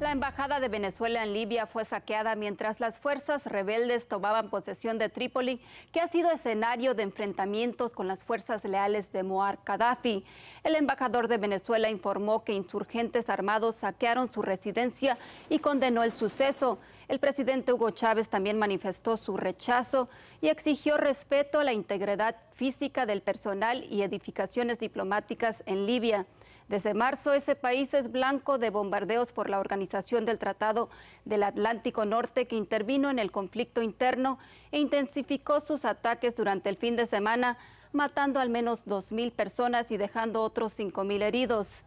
La embajada de Venezuela en Libia fue saqueada mientras las fuerzas rebeldes tomaban posesión de Trípoli, que ha sido escenario de enfrentamientos con las fuerzas leales de Moar Gaddafi. El embajador de Venezuela informó que insurgentes armados saquearon su residencia y condenó el suceso. El presidente Hugo Chávez también manifestó su rechazo y exigió respeto a la integridad física del personal y edificaciones diplomáticas en Libia. Desde marzo, ese país es blanco de bombardeos por la Organización del Tratado del Atlántico Norte, que intervino en el conflicto interno e intensificó sus ataques durante el fin de semana, matando al menos 2.000 personas y dejando otros 5.000 heridos.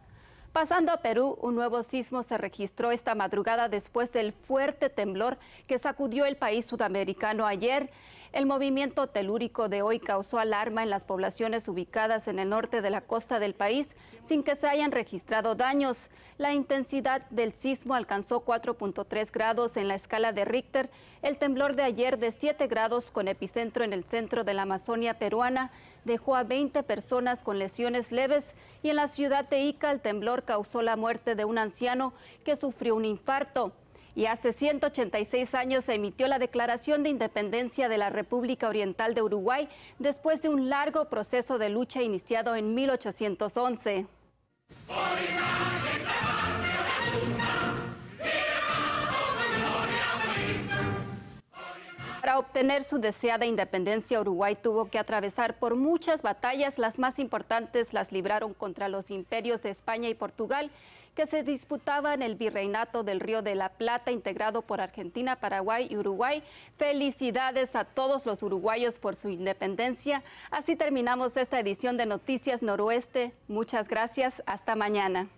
Pasando a Perú, un nuevo sismo se registró esta madrugada después del fuerte temblor que sacudió el país sudamericano ayer. El movimiento telúrico de hoy causó alarma en las poblaciones ubicadas en el norte de la costa del país sin que se hayan registrado daños. La intensidad del sismo alcanzó 4.3 grados en la escala de Richter. El temblor de ayer de 7 grados con epicentro en el centro de la Amazonia peruana dejó a 20 personas con lesiones leves y en la ciudad de Ica el temblor causó la muerte de un anciano que sufrió un infarto y hace 186 años se emitió la Declaración de Independencia de la República Oriental de Uruguay después de un largo proceso de lucha iniciado en 1811. Para obtener su deseada independencia, Uruguay tuvo que atravesar por muchas batallas. Las más importantes las libraron contra los imperios de España y Portugal, que se disputaban el virreinato del Río de la Plata, integrado por Argentina, Paraguay y Uruguay. Felicidades a todos los uruguayos por su independencia. Así terminamos esta edición de Noticias Noroeste. Muchas gracias. Hasta mañana.